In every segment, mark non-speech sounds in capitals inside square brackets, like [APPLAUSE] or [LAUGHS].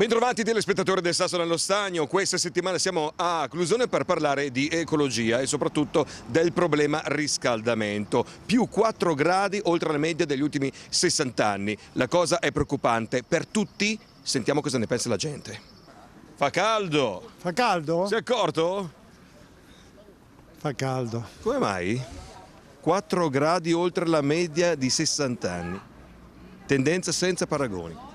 Bentrovati telespettatori del Sasso nello Stagno, questa settimana siamo a Clusone per parlare di ecologia e soprattutto del problema riscaldamento, più 4 gradi oltre la media degli ultimi 60 anni, la cosa è preoccupante per tutti, sentiamo cosa ne pensa la gente. Fa caldo! Fa caldo? Si è accorto? Fa caldo. Come mai? 4 gradi oltre la media di 60 anni, tendenza senza paragoni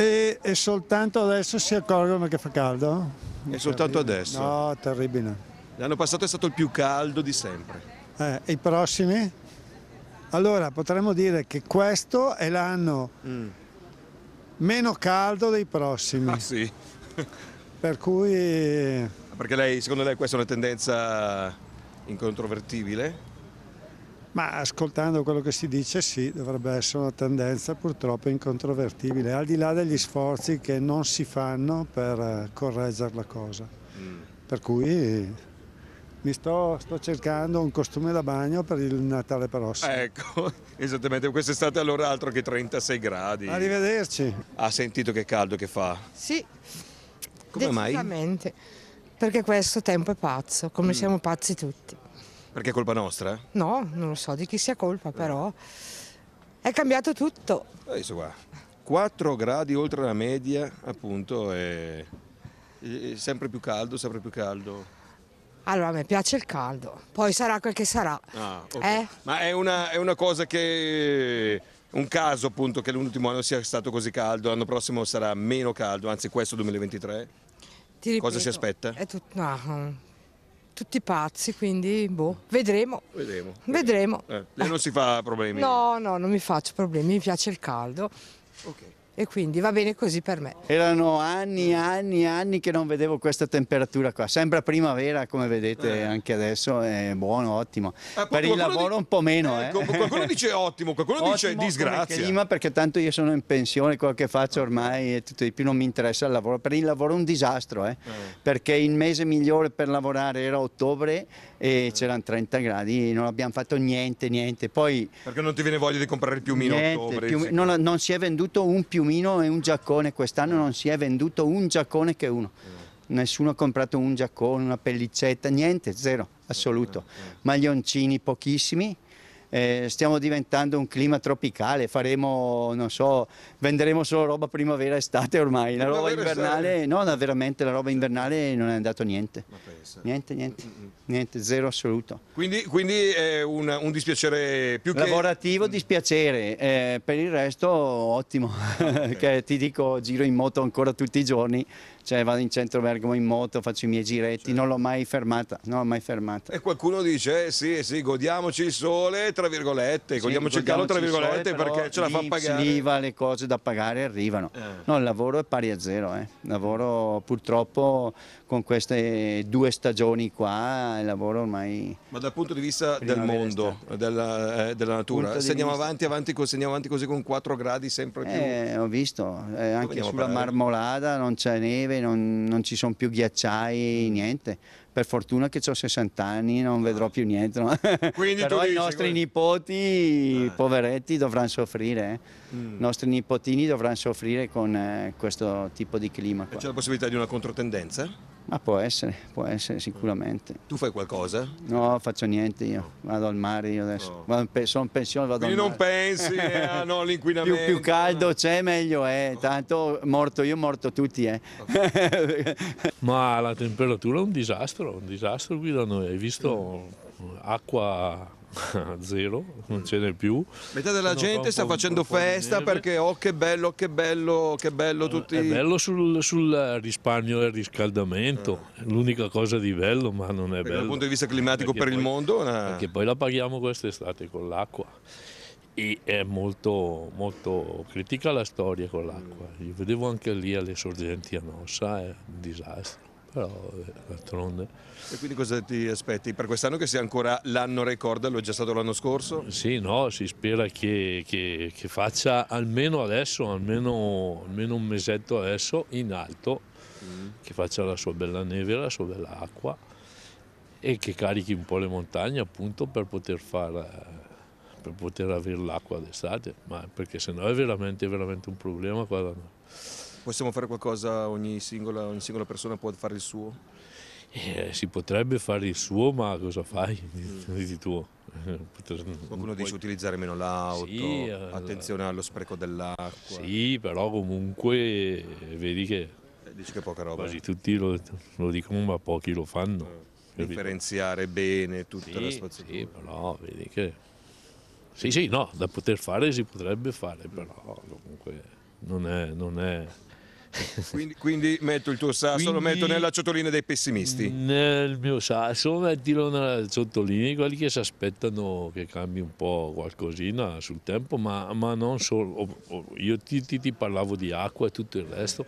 e, e soltanto adesso si accorgono che fa caldo. E soltanto adesso? No, terribile. L'anno passato è stato il più caldo di sempre. Eh, e i prossimi? Allora potremmo dire che questo è l'anno mm. meno caldo dei prossimi. Ah sì. [LAUGHS] per cui... Perché lei, secondo lei questa è una tendenza incontrovertibile? Ma ascoltando quello che si dice sì, dovrebbe essere una tendenza purtroppo incontrovertibile, al di là degli sforzi che non si fanno per eh, correggere la cosa. Mm. Per cui mi sto, sto cercando un costume da bagno per il Natale prossimo. Ecco, [LAUGHS] esattamente, quest'estate allora altro che 36 gradi. Arrivederci. Ha sentito che caldo che fa? Sì, Come mai? perché questo tempo è pazzo, come mm. siamo pazzi tutti. Perché è colpa nostra? No, non lo so di chi sia colpa, però è cambiato tutto. Adesso eh, qua, 4 gradi oltre la media, appunto, è, è sempre più caldo, sempre più caldo. Allora, a me piace il caldo, poi sarà quel che sarà. Ah, okay. eh? Ma è una, è una cosa che un caso appunto che l'ultimo anno sia stato così caldo, l'anno prossimo sarà meno caldo, anzi questo 2023? Ti Ripeto, cosa si aspetta? È tut- no, tutti pazzi, quindi boh, vedremo. Vedremo. vedremo. Eh, lei non si fa problemi? No, no, non mi faccio problemi, mi piace il caldo. Ok e quindi va bene così per me. Erano anni, anni, anni che non vedevo questa temperatura qua, sembra primavera come vedete eh. anche adesso, è buono, ottimo. Eh, per il lavoro di... un po' meno. Ecco, qualcuno dice ottimo, qualcuno ottimo dice disgrazia. Clima, perché tanto io sono in pensione, quello che faccio ormai e tutto di più, non mi interessa il lavoro. Per il lavoro è un disastro, eh. perché il mese migliore per lavorare era ottobre e c'erano 30 gradi, non abbiamo fatto niente, niente. Poi, perché non ti viene voglia di comprare il piumino niente, ottobre? Pium... Non, non si è venduto un piumino piumino e un giaccone, quest'anno non si è venduto un giaccone che uno. Mm. Nessuno ha comprato un giaccone, una pellicetta, niente, zero, assoluto. Mm, mm, Maglioncini pochissimi, eh, stiamo diventando un clima tropicale, faremo, non so, venderemo solo roba primavera estate ormai, la roba invernale, no, no, veramente la roba invernale non è andato niente, niente, niente, mm, mm, mm. niente, zero assoluto. Quindi, quindi è un, un, dispiacere più che... Lavorativo dispiacere, eh, per il resto ottimo, ah, okay. [LAUGHS] che ti dico giro in moto ancora tutti i giorni, cioè vado in centro Bergamo in moto, faccio i miei giretti, certo. non l'ho mai fermata, non l'ho mai fermata. E qualcuno dice, eh, sì, sì, godiamoci il sole, tra virgolette, sì, godiamoci, godiamoci il calore, tra virgolette, sole, perché ce la fa pagare. L'IVA, le cose da pagare arrivano. Eh. No, il lavoro è pari a zero, eh. il lavoro purtroppo con queste due stagioni qua il lavoro ormai... Ma dal punto di vista del mondo, della, eh, della, natura, se andiamo avanti, avanti, se andiamo, avanti, così con 4 gradi sempre più... Eh, ho visto, eh, anche sulla Marmolada non c'è neve, non, non ci sono più ghiacciai, mm. niente per fortuna che ho 60 anni, non vedrò più niente. No? [LAUGHS] Però i nostri dici, nipoti, eh. poveretti, dovranno soffrire. Eh. Mm. I nostri nipotini dovranno soffrire con eh, questo tipo di clima. C'è la possibilità di una controtendenza? Ma può essere, può essere sicuramente. Tu fai qualcosa? No, faccio niente io, vado al mare io adesso, no. sono in pensione, vado Quindi al mare. non pensi eh, all'inquinamento? Ah, [LAUGHS] più, più, caldo c'è meglio è, eh. tanto morto io, morto tutti eh. okay. [LAUGHS] Ma la temperatura è un disastro disastro, un disastro qui da noi. Hai visto acqua [LAUGHS] zero, non ce n'è più. Metà della Sono gente sta facendo festa perché oh che bello, che bello, che bello eh, tutti. È bello sul, sul risparmio e il riscaldamento, ah. l'unica cosa di bello, ma non è perché bello. Dal punto di vista climatico perché per poi, il mondo? Una... Perché poi la paghiamo quest'estate con l'acqua. E è molto, molto critica la storia con l'acqua. Io vedevo anche lì alle sorgenti a Nossa, è un disastro però eh, d'altronde. E quindi cosa ti aspetti per quest'anno che sia ancora l'anno record? Lo è già stato l'anno scorso? Sì, no, si spera che, che, che faccia almeno adesso, almeno, almeno, un mesetto adesso in alto, mm. che faccia la sua bella neve, la sua bella acqua e che carichi un po' le montagne appunto per poter fare eh, per poter avere l'acqua d'estate, ma perché sennò è veramente, veramente un problema qua da noi possiamo fare qualcosa, ogni singola, ogni singola persona può fare il suo? Eh, si potrebbe fare il suo, ma cosa fai mm. di, di tuo? Qualcuno dice utilizzare meno l'auto, sì, eh, attenzione allo spreco dell'acqua. Sì, però comunque eh, vedi che... Eh, dici che poca roba. Quasi tutti lo, lo dicono, ma pochi lo fanno. Eh, differenziare bene tutta sì, la spazzatura. Sì, però vedi che... Sì, sì, no, da poter fare si potrebbe fare, però comunque non è... Non è [LAUGHS] Quindi, quindi, metto il tuo sasso, quindi, lo metto nella ciotolina dei pessimisti. Nel mio sasso, mettilo nella ciotolina, di quelli che si aspettano che cambi un po' qualcosina sul tempo, ma, ma non solo. Io ti, ti, ti parlavo di acqua e tutto il resto,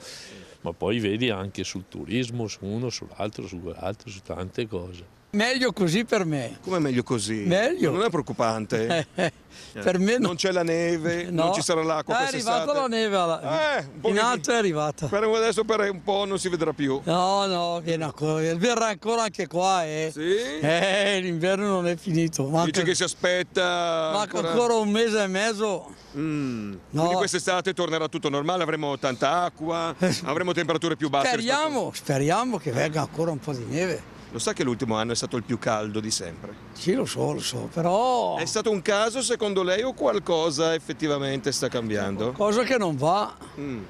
ma poi vedi anche sul turismo, su uno, sull'altro, su quell'altro, su tante cose. Meglio così per me. Come meglio così? Meglio. Non è preoccupante. [LAUGHS] Eh, per me no. Non c'è la neve, eh, no. non ci sarà l'acqua. Eh, è arrivata la neve. Alla... Eh, in alto è arrivata. Per adesso per un po' non si vedrà più. No, no, viene ancora, verrà ancora anche qua. Eh. Sì? Eh, l'inverno non è finito. Manca... Dice che si aspetta. Manca ancora, ancora un mese e mezzo. Mm. No. Quindi quest'estate tornerà tutto normale, avremo tanta acqua, [LAUGHS] avremo temperature più basse. Speriamo, rispetto... speriamo che venga ancora un po' di neve. Lo sa che l'ultimo anno è stato il più caldo di sempre? Sì, lo so, lo so, però... È stato un caso secondo lei o qualcosa effettivamente sta cambiando? Cosa che non va. Mm.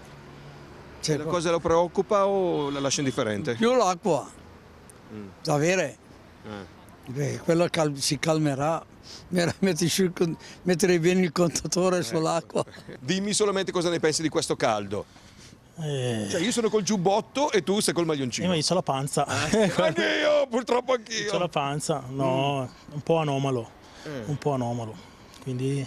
Cioè, la cosa lo preoccupa o la lascia indifferente? Più l'acqua mm. da avere. Eh. Beh, quello cal si calmerà. Mettere bene il contatore ecco. sull'acqua. Dimmi solamente cosa ne pensi di questo caldo. Eh. Cioè io sono col giubbotto e tu sei col maglioncino. io ho la panza. Eh? [LAUGHS] anch'io, purtroppo anch'io. Ho la panza, no, mm. un po' anomalo, eh. un po' anomalo. Quindi,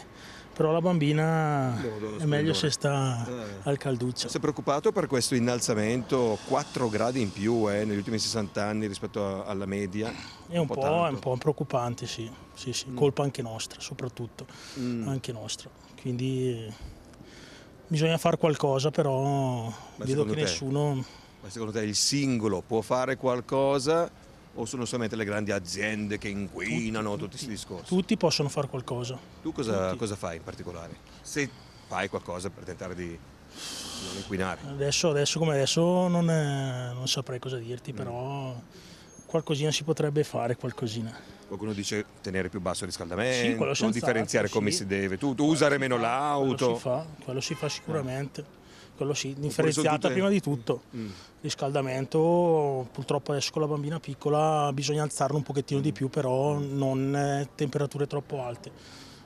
però la bambina no, è meglio se sta al calduccio. Eh. Sei preoccupato per questo innalzamento 4 gradi in più eh, negli ultimi 60 anni rispetto a, alla media? È un, un, po po', è un, po', preoccupante, sì, sì, sì. Mm. colpa anche nostra soprattutto, mm. anche nostra. Quindi Bisogna fare qualcosa, però Ma vedo che te, nessuno... Ma secondo te il singolo può fare qualcosa o sono solamente le grandi aziende che inquinano tutti, tutti questi discorsi? Tutti possono fare qualcosa. Tu cosa, cosa, fai in particolare? Se fai qualcosa per tentare di non inquinare? Adesso, adesso come adesso non, non saprei cosa dirti, mm. però qualcosina si potrebbe fare, qualcosina. Qualcuno dice tenere più basso il riscaldamento, sì, differenziare come si deve, tu, tu usare meno l'auto. Quello si fa, quello si fa sicuramente. Quello sì, differenziata tutte... prima di mm, tutto. Mm. Riscaldamento, purtroppo adesso con la bambina piccola bisogna alzarlo un pochettino mm. di più, però non temperature troppo alte.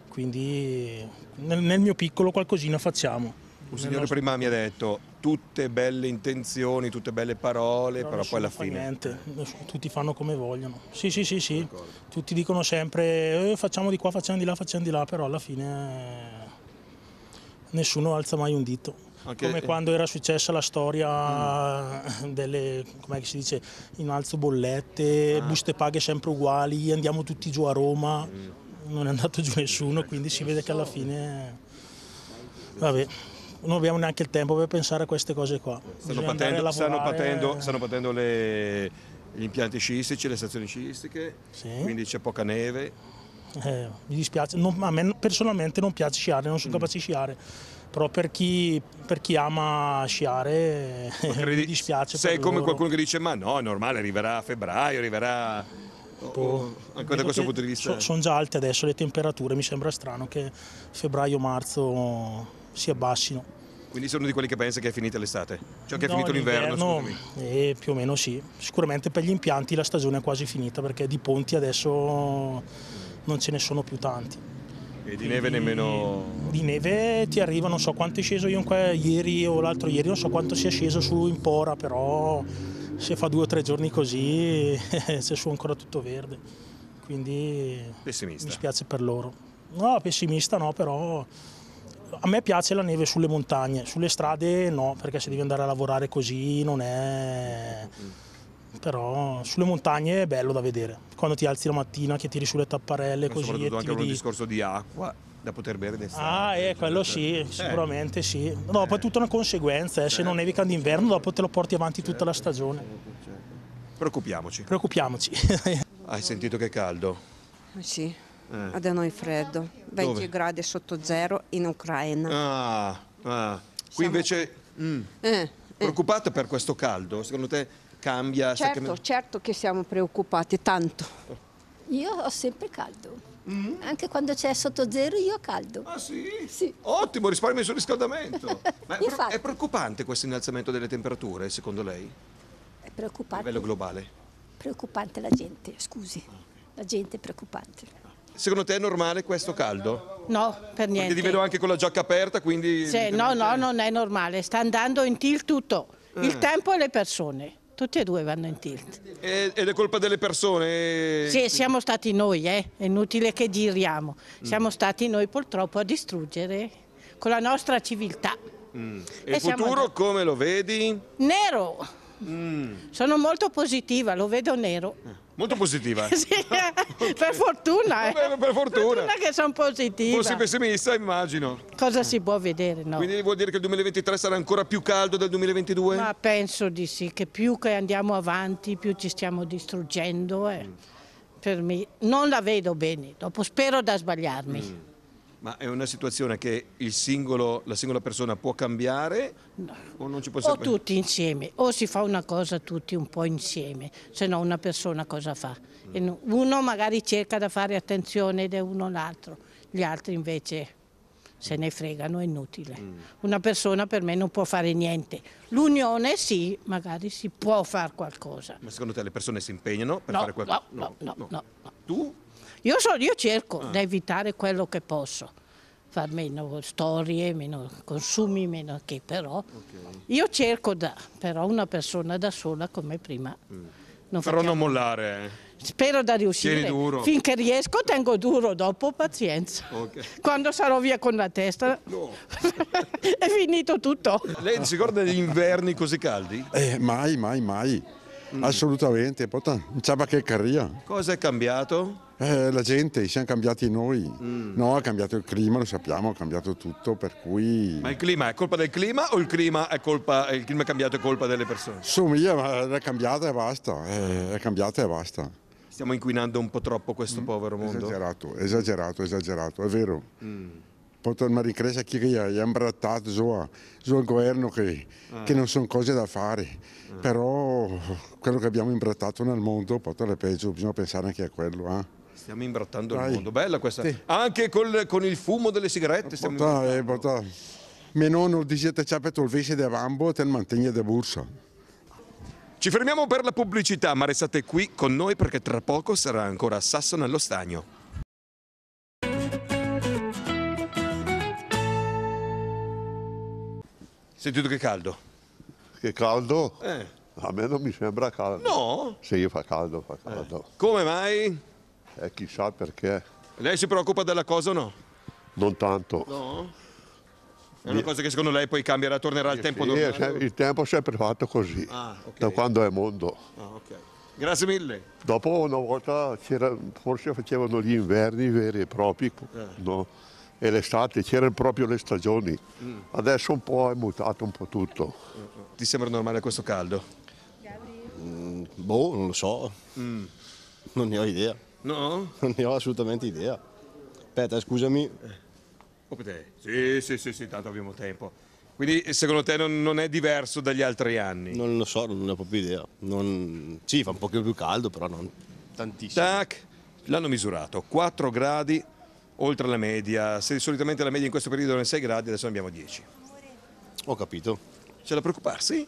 Quindi nel, nel mio piccolo qualcosina facciamo. Un signore prima mi ha detto tutte belle intenzioni, tutte belle parole, però, però poi alla fine... Niente, tutti fanno come vogliono. Sì, sì, sì, sì. tutti dicono sempre eh, facciamo di qua, facciamo di là, facciamo di là, però alla fine eh, nessuno alza mai un dito. Okay. Come eh. quando era successa la storia mm. delle, come si dice, innalzo bollette, ah. buste paghe sempre uguali, andiamo tutti giù a Roma, mm. non è andato giù nessuno, quindi si vede che alla fine, vabbè non abbiamo neanche il tempo per pensare a queste cose qua. Stanno patendo, stanno patendo, stanno patendo le, gli impianti sciistici, le stazioni sciistiche, sì. quindi c'è poca neve. Eh, mi dispiace, non, a me personalmente non piace sciare, non sono mm. capace di sciare, però per chi, per chi ama sciare eh, credi, mi dispiace. Sei come loro. qualcuno che dice ma no, è normale, arriverà a febbraio, arriverà... Oh, oh, anche da questo punto di vista. sono già alte adesso le temperature, mi sembra strano che febbraio-marzo si abbassino. Quindi sono di quelli che pensa che è finita l'estate? Cioè che è no, finito l'inverno? Eh, più o meno sì. Sicuramente per gli impianti la stagione è quasi finita perché di ponti adesso non ce ne sono più tanti. E di neve Quindi, nemmeno... Di neve ti arriva, non so quanto è sceso io ieri o l'altro ieri, non so quanto sia sceso su Impora, però se fa due o tre giorni così c'è [LAUGHS] su ancora tutto verde. Quindi pessimista. mi spiace per loro. No, pessimista no, però a me piace la neve sulle montagne, sulle strade no, perché se devi andare a lavorare così non è... Però sulle montagne è bello da vedere, quando ti alzi la mattina, che tiri sulle tapparelle, Ma così... Soprattutto anche vedi... un discorso di acqua da poter bere d'estate. Ah, eh, cioè, quello cioè, sì, eh. sicuramente sì. No, eh. poi è tutta una conseguenza, eh. se non nevica d'inverno dopo te lo porti avanti tutta la stagione. Preoccupiamoci. Preoccupiamoci. Hai sentito che è caldo? Sì. Eh. da noi freddo, 20 Dove? gradi sotto zero in Ucraina. Ah, ah. qui Siamo- invece mm, Eh, eh. preoccupata per questo caldo? Secondo te cambia? Certo, cambiando- certo che siamo preoccupati, tanto. Io ho sempre caldo. Mm? Anche quando c'è sotto zero io ho caldo. Ah sì? Sì. Ottimo, risparmio sul riscaldamento. [LAUGHS] Ma è, pre- è preoccupante questo innalzamento delle temperature, secondo lei, È preoccupante. a livello globale? Preoccupante la gente, scusi. Ah, la gente è preoccupante. Secondo te è normale questo caldo? No, per niente. Perché ti vedo anche con la giacca aperta, quindi... Sì, no, no, non è normale. Sta andando in tilt tutto. Il eh. tempo e le persone. Tutti e due vanno in tilt. Ed è colpa delle persone? Sì, siamo stati noi, eh. è inutile che giriamo. Siamo mm. stati noi purtroppo a distruggere con la nostra civiltà. Mm. E, e il futuro da... come lo vedi? Nero. Mm. Sono molto positiva, lo vedo nero. Eh. Molto positiva. [LAUGHS] sì, per fortuna. Eh. Per, per fortuna. fortuna. che sono positiva. Fossi pessimista immagino. Cosa si può vedere? No? Quindi vuol dire che il 2023 sarà ancora più caldo del 2022? Ma penso di sì, che più che andiamo avanti più ci stiamo distruggendo. Eh. Mm. Per me non la vedo bene, dopo spero da sbagliarmi. Mm. Ma è una situazione che singolo, la singola persona può cambiare no. o non ci può sapere? O tutti insieme, o si fa una cosa tutti un po' insieme, se no una persona cosa fa? Mm. Uno magari cerca da fare attenzione ed è uno l'altro, gli altri invece se mm. ne fregano, è inutile. Mm. Una persona per me non può fare niente. L'unione sì, magari si può fare qualcosa. Ma secondo te le persone si impegnano per no, fare qualcosa? No, no, no. no, no. Tu? Io, so, io cerco ah. di evitare quello che posso, far meno storie, meno consumi, meno che però. Okay. Io cerco da, però una persona da sola come prima. Mm. Non però non mollare. Eh. Spero da riuscire. Tieni duro. Finché riesco tengo duro, dopo pazienza. Okay. Quando sarò via con la testa no. [LAUGHS] è finito tutto. Lei si ricorda degli inverni così caldi? Eh, mai, mai, mai. Mm. Assolutamente, non c'è che carria. Cosa è cambiato? Eh, la gente, siamo cambiati noi. Mm. No, ha cambiato il clima, lo sappiamo, ha cambiato tutto, per cui... Ma il clima è colpa del clima o il clima è, colpa, il clima è cambiato è colpa delle persone? Somiglia, ma è cambiata e basta, è, eh, è cambiata e basta. Stiamo inquinando un po' troppo questo mm. povero mondo? Esagerato, esagerato, esagerato, è vero. Mm portano una ripresa che gli ha imbrattato sul eh. so, so governo che, ah. che, non sono cose da fare, ah. però quello che abbiamo imbrattato nel mondo portano peggio, bisogna pensare anche a quello. Eh. Stiamo imbrattando Dai. il mondo, bella questa, sì. anche col, con il fumo delle sigarette portà, stiamo portà, eh, imbrattando. Eh, mio nonno diceva che il vesce di bambo e il mantegno di bursa. Ci fermiamo per la pubblicità, ma restate qui con noi perché tra poco sarà ancora Sasso nello stagno. Sentito che caldo. Che caldo? Eh. A me non mi sembra caldo. No? Sì, fa caldo, fa caldo. Eh. Come mai? Eh, chissà perché. Lei si preoccupa della cosa o no? Non tanto. No? È una cosa che secondo lei poi cambierà, tornerà al eh, tempo sì, normale? Eh, il tempo è sempre fatto così, ah, okay. da quando è mondo. Ah, okay. Grazie mille. Dopo una volta forse facevano gli inverni veri e propri, eh. no? e l'estate, c'erano proprio le stagioni. Adesso un po' è mutato un po' tutto. Ti sembra normale questo caldo? Mm, boh, non lo so. Mm. Non ne ho idea. No? Non ne ho assolutamente idea. Aspetta, scusami. Eh, sì, sì, sì, sì, tanto abbiamo tempo. Quindi secondo te non, non è diverso dagli altri anni? Non lo so, non ne ho proprio idea. Non... Sì, fa un pochino più caldo, però non tantissimo. Tac, l'hanno misurato, 4 gradi oltre la media, se solitamente la media in questo periodo era 6 gradi, adesso ne abbiamo 10. Ho capito. C'è da preoccuparsi?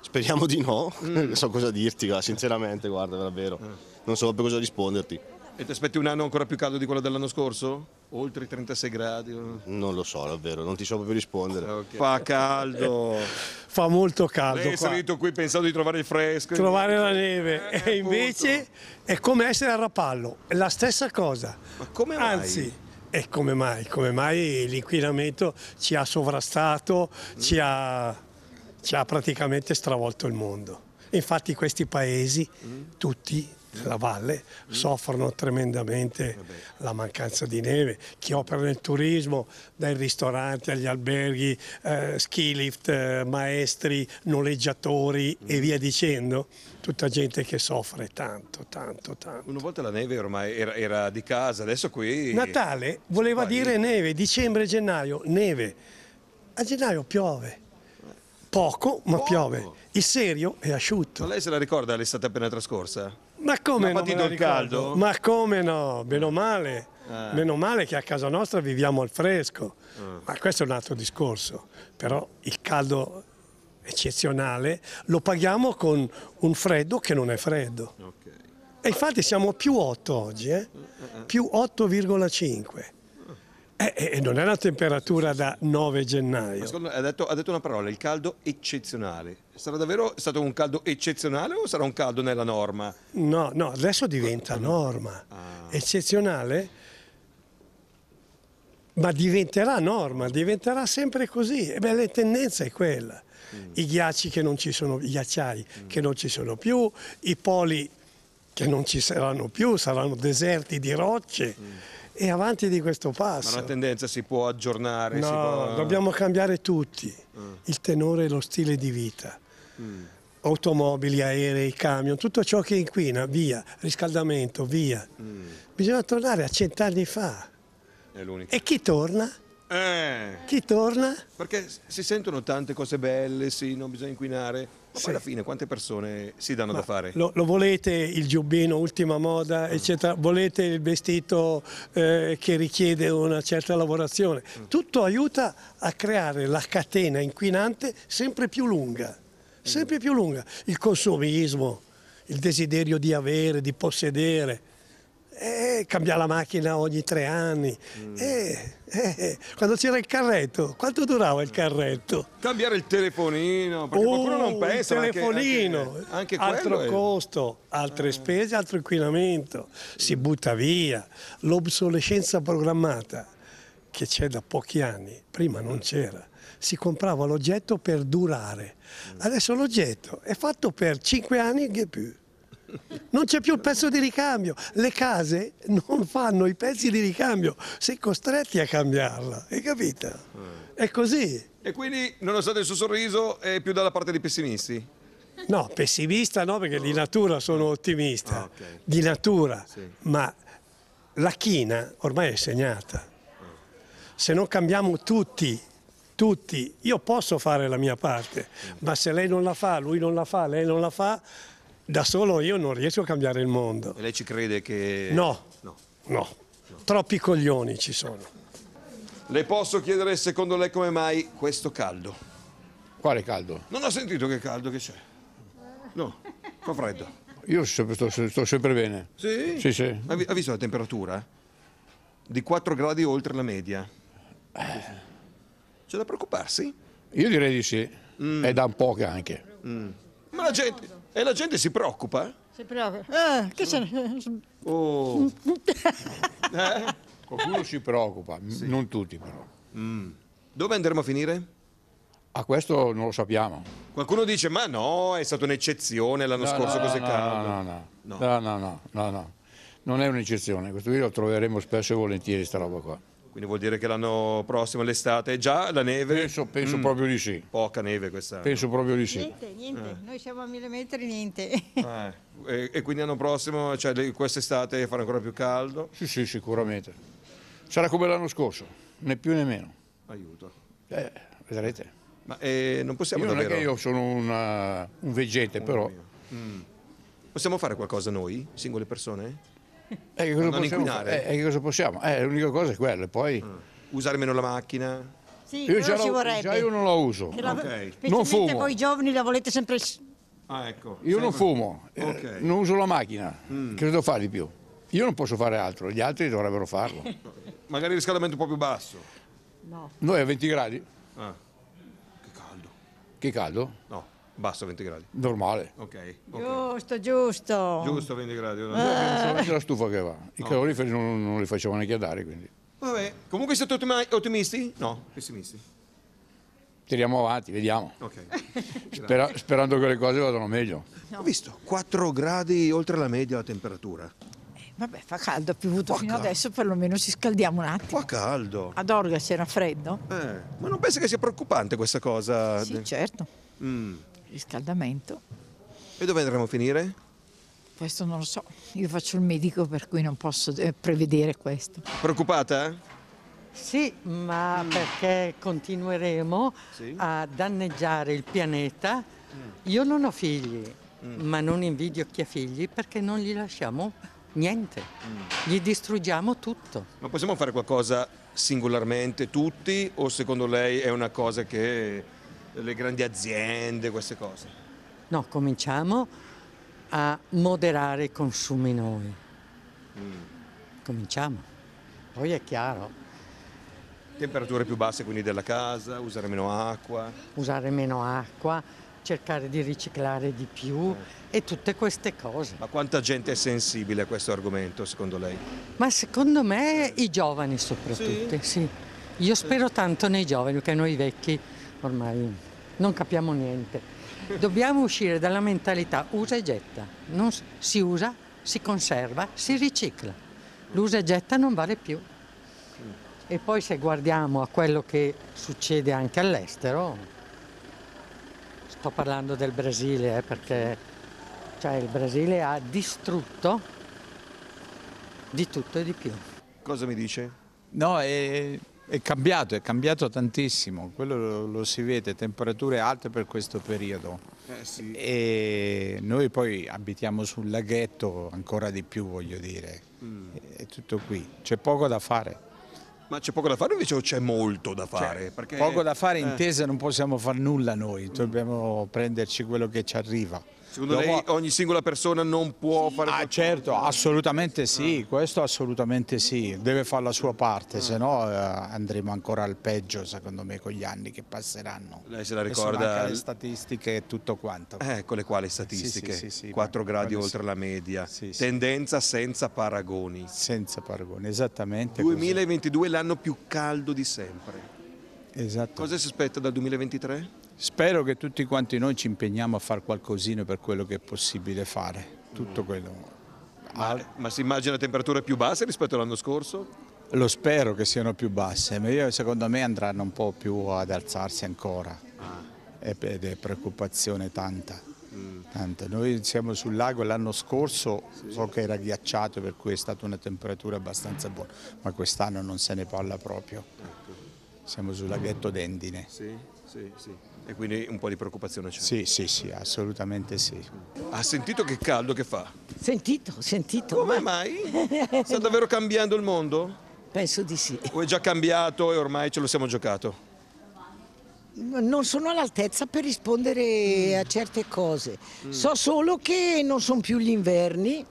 Speriamo di no, mm. [LAUGHS] non so cosa dirti, sinceramente, guarda, davvero, mm. non so proprio cosa risponderti. E ti aspetti un anno ancora più caldo di quello dell'anno scorso? Oltre i 36 gradi? Non lo so davvero, non ti so proprio rispondere. Okay. Fa caldo. [LAUGHS] Fa molto caldo. Lei è qua. salito qui pensando di trovare il fresco. Trovare eh, invece... la neve. Eh, e invece appunto. è come essere a Rapallo, è la stessa cosa. Ma come mai? Anzi, e come mai? Come mai l'inquinamento ci ha sovrastato, mm. ci, ha, ci ha praticamente stravolto il mondo. Infatti questi paesi, mm. tutti della valle soffrono tremendamente la mancanza di neve, chi opera nel turismo, dai ristoranti agli alberghi, eh, ski lift, eh, maestri, noleggiatori e mm. via dicendo, tutta gente che soffre tanto, tanto, tanto. Una volta la neve ormai era, era di casa, adesso qui... Natale voleva Vai. dire neve, dicembre gennaio, neve. A gennaio piove poco ma poco. piove, il serio è asciutto. Ma lei se la ricorda l'estate appena trascorsa? Ma come no? il caldo? Ma come no? Meno male. Eh. Meno male che a casa nostra viviamo al fresco, eh. ma questo è un altro discorso. Però il caldo eccezionale lo paghiamo con un freddo che non è freddo. Okay. E infatti siamo più 8 oggi, eh? eh, eh, eh. più 8,5. Eh, eh, eh, non è la temperatura da 9 gennaio. Secondo, ha, detto, ha, detto, una parola, il caldo eccezionale. Sarà davvero stato un caldo eccezionale o sarà un caldo nella norma? No, no, adesso diventa ah. norma. Ah. Eccezionale? Ma diventerà norma, diventerà sempre così. E beh, la tendenza è quella. Mm. I ghiacci che non ci sono, i ghiacciai mm. che non ci sono più, i poli che non ci saranno più, saranno deserti di rocce. Mm e avanti di questo passo. Ma la tendenza si può aggiornare? No, può... dobbiamo cambiare tutti, mm. il tenore e lo stile di vita. Mm. Automobili, aerei, camion, tutto ciò che inquina, via, riscaldamento, via. Mm. Bisogna tornare a cent'anni fa. È E chi torna? Eh. Chi torna? Perché si sentono tante cose belle, sì, non bisogna inquinare sì. alla fine quante persone si danno Ma da fare? Lo, lo, volete il giubbino ultima moda, mm. eccetera, volete il vestito eh, che richiede una certa lavorazione. Mm. Tutto aiuta a creare la catena inquinante sempre più lunga, sempre mm. più lunga. Il consumismo, il desiderio di avere, di possedere eh, eh cambiare la macchina ogni tre anni. Mm. Eh, eh, eh, quando c'era il carretto, quanto durava il carretto? Cambiare il telefonino, perché oh, qualcuno non pensa. Il telefonino, anche, anche, anche altro è... costo, altre ah. spese, altro inquinamento, si butta via, l'obsolescenza programmata che c'è da pochi anni, prima non c'era si comprava l'oggetto per durare. Mm. Adesso l'oggetto è fatto per cinque anni e più non c'è più il pezzo di ricambio, le case non fanno i pezzi di ricambio, sei costretti a cambiarla, hai capito? Eh. È così. E quindi, nonostante il suo sorriso, è più dalla parte dei pessimisti? No, pessimista no, perché di natura sono ottimista, ah, okay. di natura, sì. ma la china ormai è segnata. Ah. Se non cambiamo tutti tutti, io posso fare la mia parte, mm. ma se lei non la fa, lui non la fa, lei non la fa, da solo io non riesco a cambiare il mondo. E lei ci crede che... No, no, no. troppi coglioni ci sono. Le posso chiedere secondo lei come mai questo caldo? Quale caldo? Non ho sentito che caldo che c'è. No, fa freddo. Io sto, sto, sto, sempre bene. Sì? Sì, sì. Ha, visto la temperatura? Di 4 gradi oltre la media. C'è da preoccuparsi? Io direi di sì. Mm. È da un po' che anche. Mm. Ma la gente... E la gente si preoccupa? Si preoccupa. Eh, che se ne... Oh. [LAUGHS] eh? Qualcuno si preoccupa, sì. non tutti però. Mm. Dove andremo a finire? A questo non lo sappiamo. Qualcuno dice, ma no, è stata un'eccezione l'anno no, scorso no, cos'è no, caldo. No no no. no, no, no, no, no, non è un'eccezione, questo video lo troveremo spesso e volentieri, sta roba qua. Quindi vuol dire che l'anno prossimo, l'estate, già la neve? Penso, penso mm, proprio di sì. Poca neve quest'anno. Penso proprio di sì. Niente, niente, eh. noi siamo a mille metri, niente. Eh. E, e, quindi l'anno prossimo, cioè quest'estate farà ancora più caldo? Sì, sì, sicuramente. Sarà come l'anno scorso, né più né meno. Aiuto. Eh, vedrete. Ma eh, non possiamo io davvero... Non è che io sono una, un veggente, oh, però... Mm. Possiamo fare qualcosa noi, singole persone? E eh, che cosa non possiamo inquinare. e eh, che cosa possiamo? Eh, l'unica cosa è quella, poi... Mm. Usare meno la macchina? Sì, io già, ci vorrebbe. già io non la uso. La, okay. Non fumo. voi giovani la volete sempre... Ah, ecco. Io Sei non fumo, eh, okay. eh, non uso la macchina, mm. che devo fare di più? Io non posso fare altro, gli altri dovrebbero farlo. [LAUGHS] Magari il riscaldamento un po' più basso. No. Noi a 20 gradi. Ah. Che caldo. Che caldo? No. Basso 20 gradi. Normale. Ok. okay. Giusto, giusto. Giusto 20 gradi. Non ah. C'è la stufa che va. I no. Oh. caloriferi non, non li facevano neanche dare, quindi. Vabbè, comunque siete ottimisti? No, pessimisti. Tiriamo avanti, vediamo. Okay. [LAUGHS] Spera, sperando che le cose vadano meglio. No. Ho visto 4 gradi oltre la media la temperatura. Eh, vabbè, fa caldo, ha piovuto fino caldo. adesso, perlomeno ci scaldiamo un attimo. Fa caldo. Ad Orga c'era freddo. Eh, ma non pensi che sia preoccupante questa cosa? Sì, certo. Mm riscaldamento. E dove andremo a finire? Questo non lo so, io faccio il medico per cui non posso eh, prevedere questo. Preoccupata? Sì, ma mm. perché continueremo sì. a danneggiare il pianeta. Mm. Io non ho figli, mm. ma non invidio chi ha figli perché non gli lasciamo niente, mm. gli distruggiamo tutto. Ma possiamo fare qualcosa singolarmente tutti o secondo lei è una cosa che le grandi aziende, queste cose? No, cominciamo a moderare i consumi noi. Mm. Cominciamo. Poi è chiaro. Temperature più basse quindi della casa, usare meno acqua. Usare meno acqua, cercare di riciclare di più eh. e tutte queste cose. Ma quanta gente è sensibile a questo argomento secondo lei? Ma secondo me i giovani soprattutto, sì. sì. Io spero tanto nei giovani, perché noi vecchi ormai non capiamo niente. Dobbiamo uscire dalla mentalità usa e getta, non si usa, si conserva, si ricicla. L'usa e getta non vale più. E poi se guardiamo a quello che succede anche all'estero, sto parlando del Brasile eh, perché cioè, il Brasile ha distrutto di tutto e di più. Cosa mi dice? No, è... È cambiato, è cambiato tantissimo, quello lo, lo si vede, temperature alte per questo periodo. Eh sì. E noi poi abitiamo sul laghetto ancora di più, voglio dire. Mm. È tutto qui, c'è poco da fare. Ma c'è poco da fare invece o c'è molto da cioè, fare? perché... Poco da fare eh. intesa non possiamo fare nulla noi, dobbiamo mm. prenderci quello che ci arriva. Secondo Dopo... lei ogni singola persona non può sì. fare... Ah certo, ah. assolutamente sì, ah. questo assolutamente sì, deve fare la sua parte, ah. se no eh, andremo ancora al peggio secondo me con gli anni che passeranno. Lei se la ricorda... le statistiche e tutto quanto. Ecco eh, le quali statistiche, sì, sì, 4 gradi oltre la media, tendenza senza paragoni. Senza paragoni, esattamente. 2022 l'anno più caldo di sempre. Esatto. Cosa si aspetta dal 2023? Spero che tutti quanti noi ci impegniamo a fare qualcosina per quello che è possibile fare, tutto mm. quello. Ma, ah. ma si immagina temperature più basse rispetto all'anno scorso? Lo spero che siano più basse, ma io, secondo me andranno un po' più ad alzarsi ancora ah. ed è preoccupazione tanta. Mm. tanta. Noi siamo sul lago l'anno scorso, so che era ghiacciato per cui è stata una temperatura abbastanza buona, ma quest'anno non se ne parla proprio. Ecco. Siamo sul laghetto d'Endine. Sì, sì, sì. E quindi un po' di preoccupazione c'è? Sì, sì, sì, assolutamente sì. Ha sentito che caldo che fa? Sentito, sentito. Come ma... mai? [LAUGHS] Sta davvero cambiando il mondo? Penso di sì. O è già cambiato e ormai ce lo siamo giocato? Non sono all'altezza per rispondere mm. a certe cose. Mm. So solo che non sono più gli inverni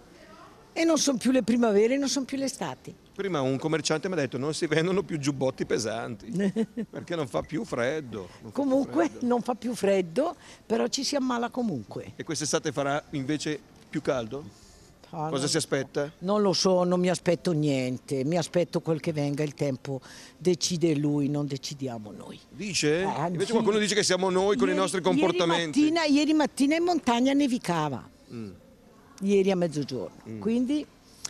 e non sono più le primavere, e non sono più le estati. Prima un commerciante mi ha detto non si vendono più giubbotti pesanti [LAUGHS] perché non fa più freddo. Non comunque fa più freddo. non fa più freddo, però ci si ammala comunque. E quest'estate farà invece più caldo? Ah, Cosa si aspetta? Non lo so, non mi aspetto niente, mi aspetto quel che venga, il tempo decide lui, non decidiamo noi. Dice? Eh, anzi, Invece qualcuno dice che siamo noi con ieri, i nostri comportamenti. Ieri mattina, ieri mattina in montagna nevicava, mm. ieri a mezzogiorno, mm. quindi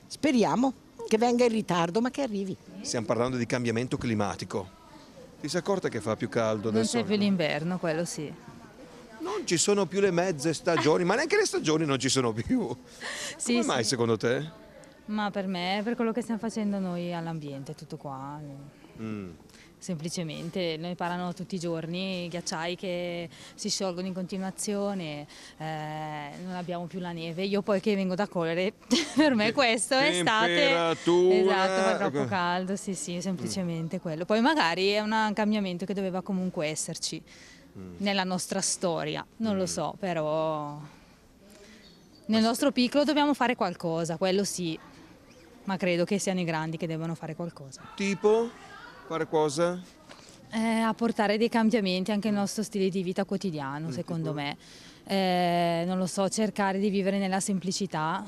speriamo che venga in ritardo ma che arrivi. Stiamo parlando di cambiamento climatico. Ti sei accorta che fa più caldo adesso? Non c'è più l'inverno, quello sì. Non ci sono più le mezze stagioni, ma neanche le stagioni non ci sono più. Come sì. mai secondo te? Ma per me, per quello che stiamo facendo noi all'ambiente, tutto qua. Mm semplicemente, noi parlano tutti i giorni, i ghiacciai che si sciolgono in continuazione, eh, non abbiamo più la neve, io poi che vengo da Colere, [LAUGHS] per me questo è estate, esatto, fa troppo caldo, sì sì, semplicemente mm. quello, poi magari è un cambiamento che doveva comunque esserci mm. nella nostra storia, non mm. lo so, però nel nostro piccolo dobbiamo fare qualcosa, quello sì, ma credo che siano i grandi che devono fare qualcosa. Tipo? Fare cosa? Eh, a portare dei cambiamenti anche nel nostro stile di vita quotidiano, mm, secondo me. Eh, non lo so, cercare di vivere nella semplicità,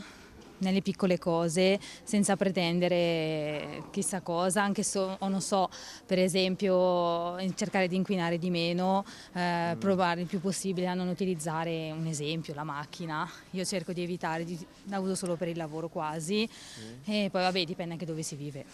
nelle piccole cose, senza pretendere chissà cosa, anche se so, non so, per esempio, cercare di inquinare di meno, eh, mm. provare il più possibile a non utilizzare, un esempio, la macchina. Io cerco di evitare, di, la uso solo per il lavoro quasi, mm. e poi vabbè, dipende anche dove si vive.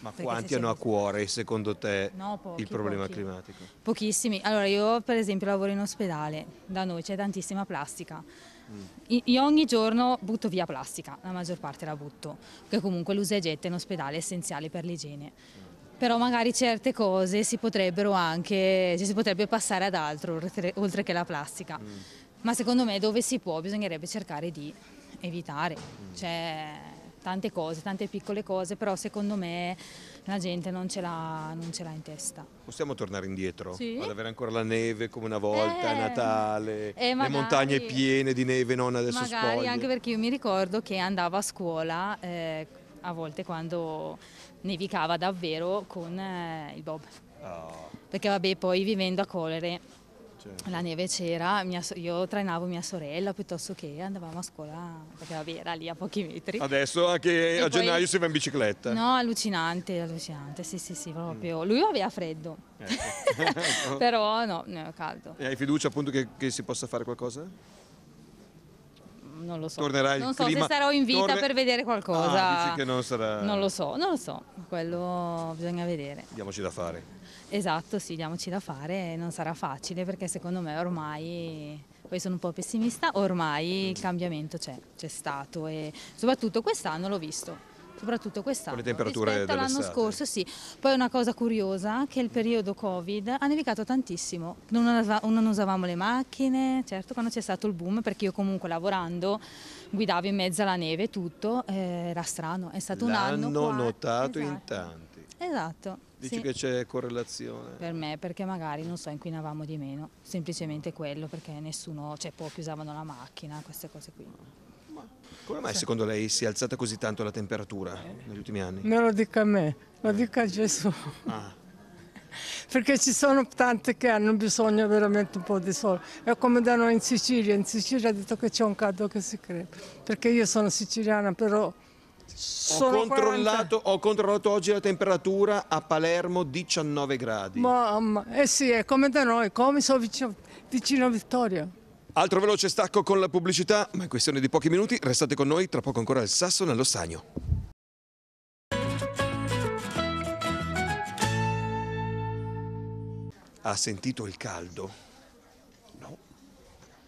Ma quanti hanno a cuore, secondo te, no, pochi, il problema pochi. climatico? Pochissimi. Allora, io per esempio lavoro in ospedale, da noi c'è tantissima plastica. Mm. Io ogni giorno butto via plastica, la maggior parte la butto, che comunque l'usa e getta in ospedale è essenziale per l'igiene. Mm. Però magari certe cose si potrebbero anche, ci si potrebbe passare ad altro, oltre, oltre che la plastica. Mm. Ma secondo me dove si può bisognerebbe cercare di evitare. Mm. Cioè, tante cose, tante piccole cose, però secondo me la gente non ce l'ha, in testa. Possiamo tornare indietro? Sì? Ad avere ancora la neve come una volta, eh, Natale, eh, magari, le montagne piene di neve, non adesso magari, spoglie. anche perché io mi ricordo che andavo a scuola eh, a volte quando nevicava davvero con eh, il bob. Oh. Perché vabbè, poi vivendo a Colere Certo. La neve c'era, io trainavo mia sorella piuttosto che andavamo a scuola, perché vabbè, era lì a pochi metri. Adesso anche e a poi... gennaio si va in bicicletta. No, allucinante, allucinante, sì sì sì, proprio. Mm. Lui aveva freddo, ecco. [LAUGHS] però no, ne ho caldo. E hai fiducia appunto che, che si possa fare qualcosa? non lo so. Tornerai non so clima... se sarò in vita Torne... per vedere qualcosa. Ah, non, sarà... non lo so, non lo so, quello bisogna vedere. Diamoci da fare. Esatto, sì, diamoci da fare, non sarà facile perché secondo me ormai, poi sono un po' pessimista, ormai il cambiamento c'è, c'è stato e soprattutto quest'anno l'ho visto. Soprattutto quest'anno, Con le temperature rispetto all'anno scorso sì. Poi una cosa curiosa, che il periodo Covid ha nevicato tantissimo, non, non usavamo le macchine, certo quando c'è stato il boom, perché io comunque lavorando guidavo in mezzo alla neve tutto, eh, era strano, è stato un anno... L'hanno notato esatto. in tanti. Esatto. Dici sì. che c'è correlazione? Per me, perché magari, non so, inquinavamo di meno, semplicemente quello, perché nessuno, cioè pochi usavano la macchina, queste cose qui. Ma come mai sì. secondo lei si è alzata così tanto la temperatura negli ultimi anni? Non lo dica a me, lo dica a Gesù. Ah. [LAUGHS] Perché ci sono tanti che hanno bisogno veramente un po' di sole. È come da noi in Sicilia, in Sicilia ha detto che c'è un caldo che si crea. Perché io sono siciliana, però ho controllato, ho controllato, oggi la temperatura a Palermo 19 gradi. Mamma, eh sì, è come da noi, come sono vicino, vicino a Vittoria. Altro veloce stacco con la pubblicità, ma è questione di pochi minuti. Restate con noi, tra poco ancora il sasso nello stagno. Ha sentito il caldo? No.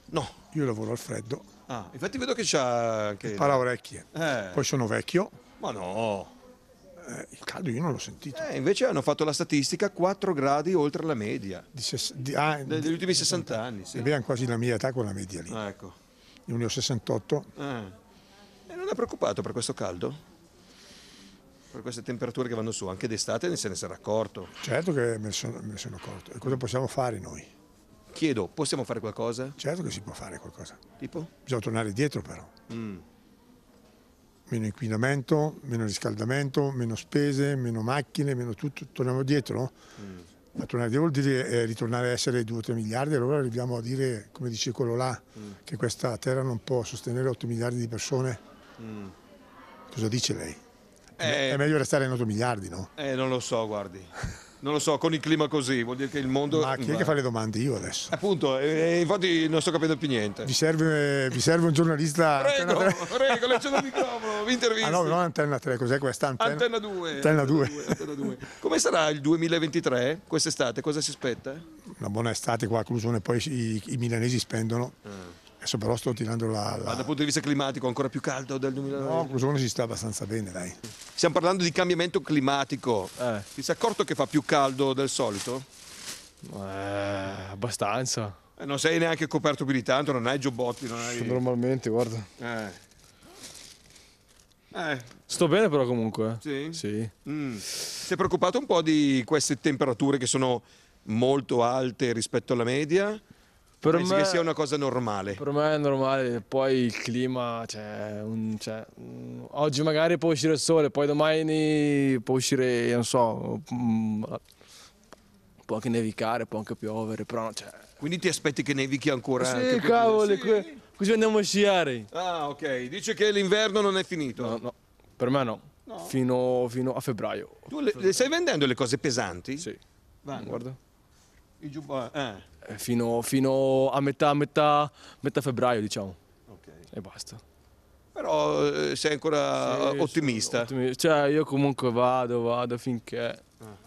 No. Io lavoro al freddo. Ah, infatti vedo che c'ha anche... Il paraorecchie. Eh. Poi sono vecchio. Ma no. Eh, il caldo io non l'ho sentito. Eh, invece hanno fatto la statistica 4 gradi oltre la media. Di ses- di, ah, De, degli ultimi 60 anni. Sì. Eh, Abbiamo quasi la mia età con la media lì. Ah, ecco. Io ne ho 68. Ah. Eh. E non è preoccupato per questo caldo? Per queste temperature che vanno su, anche d'estate se ne sarà accorto. Certo che me ne sono, me ne sono accorto. E cosa possiamo fare noi? Chiedo, possiamo fare qualcosa? Certo che si può fare qualcosa. Tipo? Bisogna tornare dietro però. Mm. Meno inquinamento, meno riscaldamento, meno spese, meno macchine, meno tutto. Torniamo dietro. Mm. Ma tornare dietro vuol dire eh, ritornare a essere 2-3 miliardi, allora arriviamo a dire, come dice quello là, mm. che questa terra non può sostenere 8 miliardi di persone. Mm. Cosa dice lei? Eh, è meglio restare in 8 miliardi, no? Eh, non lo so, guardi. [LAUGHS] non lo so, con il clima così, vuol dire che il mondo... Ma chi è che fa le domande? Io adesso. Appunto, eh, infatti non sto capendo più niente. Vi serve, vi serve un giornalista... Prego, [LAUGHS] prego, leggendo il microfono, vi intervisto. Ah no, non Antenna 3, cos'è questa? Antenna, antenna 2. Antenna 2. 2, antenna 2. Come sarà il 2023, quest'estate? Cosa si aspetta? Una buona estate qua a Clusone, poi i, i milanesi spendono. Ah Adesso però sto tirando la, la... Ma dal punto di vista climatico ancora più caldo del 2009? No, questo anno si sta abbastanza bene, dai. Stiamo parlando di cambiamento climatico. Eh. Ti sei accorto che fa più caldo del solito? Eh, abbastanza. Eh, non sei neanche coperto più di tanto, non hai giobbotti, non hai... Normalmente, guarda. Eh. eh. Sto bene però comunque. Eh. Sì? Sì. Mm. Sei preoccupato un po' di queste temperature che sono molto alte rispetto alla media? Per Pensi me, che sia una cosa normale? Per me è normale, poi il clima, cioè, un, cioè, mm, oggi magari può uscire il sole, poi domani può uscire, non so, mm, può anche nevicare, può anche piovere, però... Cioè... Quindi ti aspetti che nevichi ancora? Sì, anche cavoli, sì. così andiamo a sciare. Ah, ok, dice che l'inverno non è finito. No, no, per me no, no. Fino, fino, a febbraio. Tu le, febbraio. le, stai vendendo le cose pesanti? Sì, Vanno. guarda. I giubbotto, eh fino, fino a metà, metà, metà, febbraio diciamo. Okay. E basta. Però eh, sei ancora sì, ottimista. ottimista. Cioè io comunque vado, vado finché... Ah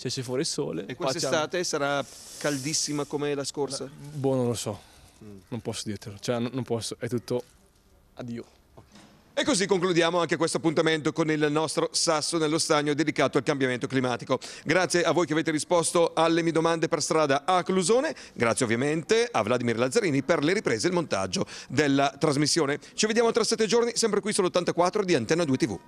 c'è fuori il sole. E quest'estate sarà caldissima come la scorsa? Boh, non lo so, mm. non posso dirtelo, cioè non posso, è tutto addio. E così concludiamo anche questo appuntamento con il nostro Sasso nello Stagno dedicato al cambiamento climatico. Grazie a voi che avete risposto alle mie domande per strada a Clusone, grazie ovviamente a Vladimir Lazzarini per le riprese e il montaggio della trasmissione. Ci vediamo tra sette giorni sempre qui sull'84 di Antenna 2 TV.